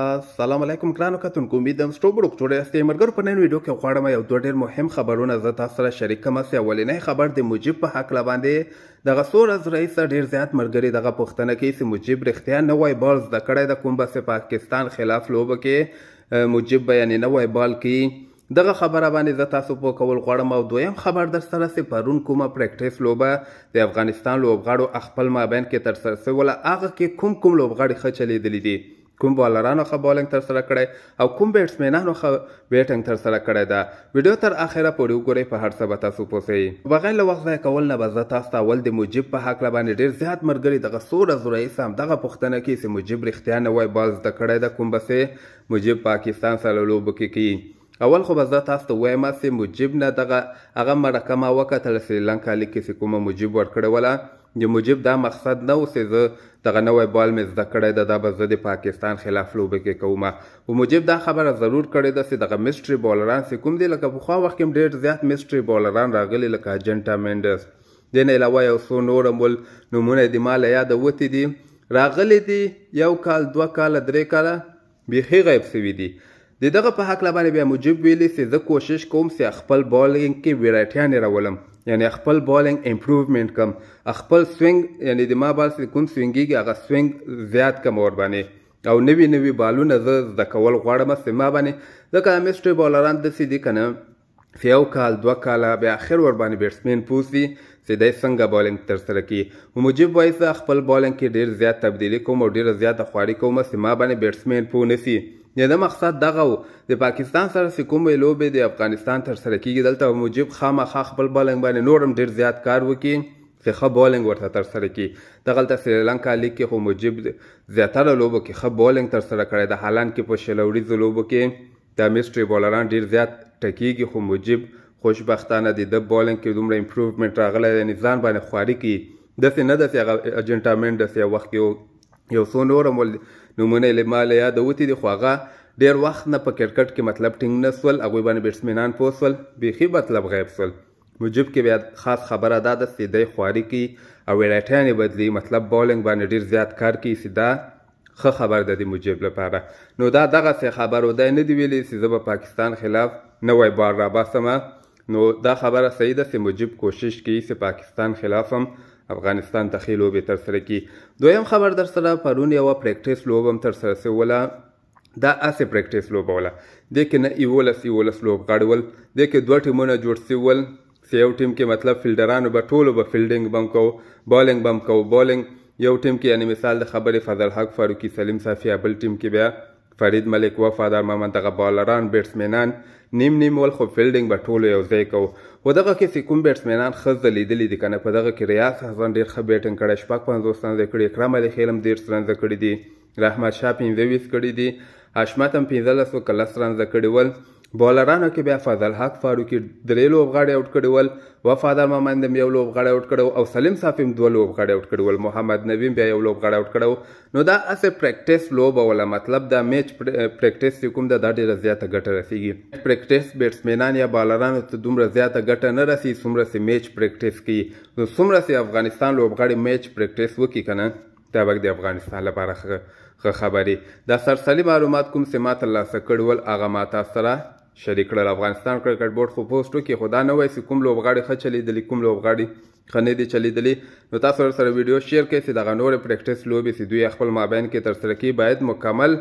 السلام علیکم ګرانو کتونکو امید د سټوبرو کټوره استې مرګر په نن ویډیو کې غواړم یو دوه ډېر مهم خبرونه زه تاسو سره شریک کوم چې اولنې خبر د مجيب په حق لباندې د غسور از رئیس ډېر زیات مرګري دغه پښتنه کې چې مجيب رښتیا نه وای بالز د کړې د کومبه سه پاکستان خلاف لوبه کې مجيب بیان نه وای بال کې دغه خبره باندې زه تاسو په کول غواړم او دویم خبر در سره سه پرون کومه پریکټیس لوبه د افغانستان لوبغاړو خپل مابین کې تر سره سه ولا هغه کې کوم کوم لوبغاړي خچلې دي کوم بالرانو ښه بالینګ ترسره کړی او کوم بیټسمینانو ښه بیټینګ ترسره کړی ده ویډیو تر اخره پورې وګورئ په هر څه به تاسو پوهیږئ بغیر له وخت ضایع کول نه به زه تاسو ته اول د مجیب په هکله باندې ډېر زیات ملګري دغه څو ورځو راهیسې همدغه پوښتنه کوي چې مجیب رښتیا نه وایي بال زده کړی ده کوم بسې مجیب پاکستان سره لوبو کې کوي اول خو به زه تاسو ته وایم چې مجیب نه دغه هغه مرکه ما وکتله سریلانکا لیګ کې چې کومه مجیب ورکړې وله د مجب دا مقصد نه اوسې زه دغه نوی بال مې زده کړی ده دا به زه د پاکستان خلاف لوبه کې کومه و مجب دا خبره ضرور کړې ده چې دغه میسټري بالران چې کوم دي لکه پخوا وخت کې ډېر زیات میسټري بالران راغلي لکه جنټا منډس دین علاوه یو څو نور مول نمونه د مال یاد وتی دي راغلي دي یو کال دوه کال درې کال بیخي غیب سوي دي د دغه په حق لبانې بیا مجب ویلی چې زه کوشش کوم چې خپل بالینګ کې ویرایټیان راولم یعنی خپل بالینګ امپروومنت کم خپل سوینګ یعنی د ما بال سره کوم سوینګي هغه سوینګ زیات کم ور باندې او نوی نوی بالونه زه زده کول غواړم سما باندې ځکه امیسټری بالران داسې دي کنه یو کال دوه کاله بیا اخر ور باندې بیټسمین پوسی چې دای څنګه بالینګ تر سره کی مجيب وایسه خپل بالینګ کې ډیر زیات تبدیلی کوم او ډیر زیات خواري کوم چې ما باندې بیټسمین پو نسی د دې مقصد دغه و د پاکستان سره چې کومې لوبې د افغانستان تر سره کیږي دلته موجب خامخا خپل بالنګ باندې نورم ډیر زیات کار وکړي چې ښه بولینګ ورته تر سره کی دغه تل سریلانکا لیگ کې خو موجب زیاتره لوبو کې ښه بولینګ تر سره کړی د حالان کې په شلوړي لوبو کې د میسټری بولران ډیر زیات ټکیږي خو موجب خوشبختانه د د بولینګ کې دومره امپروومنت راغلی دی ځان باندې خواري کی داسې نه داسې هغه اجنټامنټ داسې وخت کې یو څو نور نمونه له مال یاد وتی دي خو هغه ډیر وخت نه په کرکټ کې مطلب ټینګ نه سول هغه باندې بیټسمنان پوسول بیخي مطلب غیب سول مجب کې بیا خاص خبره دا ده چې دی خواري کوي او ویلایټیانې بدلي مطلب بولنګ باندې ډیر زیات کار کوي چې دا ښه خبر ده د مجب لپاره نو دا دغسې خبر دی نه دی ویلی چې زه به پاکستان خلاف نوی بار راباسمه نو دا خبره صحیح ده چې مجب کوشش کوي چې پاکستان خلاف هم افغانستان ته ښې لوبې ترسره کړي دویم خبر درسره پرون یوه پریکټیس لوب هم ترسره سوله دا اسې پریکټیس لوبه وله دې کې نه یولس یولس لوبغاړي ول دې کې دوه ټیمونه جوړ سوي ول یو ټیم کې مطلب فیلډرانو به ټولو به فیلډینګ بم کوو بالینګ بم کوو بالینګ یو ټیم کې یعنې مثال د خبرې فضل حق فاروقي سلیم صافی بل ټیم کې بیا فرید ملک وفادار ما منطقه بالران بیټسمنان نیم نیم ول خو فیلډینګ به ټولو یو ځای کو و دغه کې کوم بیټسمنان ښه ځلیدلی دي کنه په دغه کې ریاض حسن ډېر ښه بیټنګ کړی شپږ پنځوس رنزه کړي اکرم علي خیل هم دېرش رنزه کړي دي رحمت شاه پنځه ویس کړي دي حشمت هم پنځلس و که لس رنزه کړي ول بولرانو کې بیا فضل حق فاروقي درې لوبغاړي اوټ کړي ول وفادار مامندم یو لوبغاړي اوټ کړو او سلیم صافیم دوه لوبغاړي اوټ کړي ول محمد نویم بیا یو لوبغاړي اوټ کړو نو دا اسه پریکټیس لوب ولا مطلب دا میچ پریکټیس کوم دا ډېر زیاته ګټه رسیږي پریکټیس بیټسمنان یا بالرانو ته دومره زیاته ګټه نه رسی څومره سي میچ پریکټیس کوي نو څومره سي افغانستان لوبغاړي میچ پریکټیس وکي کنه دا وخت د افغانستان لپاره خبرې د سرسلي معلومات کوم سمات الله سکړول اغه ماته سره شریک کړل افغانستان کرکټ بورډ خو پوسټو کې خدا نه وای چې کوم لوبغاړي ښه چلیدلی کوم لوبغاړي ښه نه دي چلیدلی نو تاسو سره ویډیو شیر کړئ چې دغه نورې پریکټس لوبې چې دوی خپل مابین کې ترسره کوي باید مکمل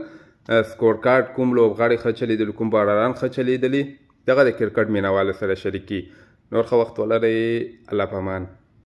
سکور کارت کوم لوبغاړي ښه چلیدلی کوم بارران ښه چلیدلی دغه د کرکټ مینوالو سره شریکي نور ښه وخت ولرئ الله پامان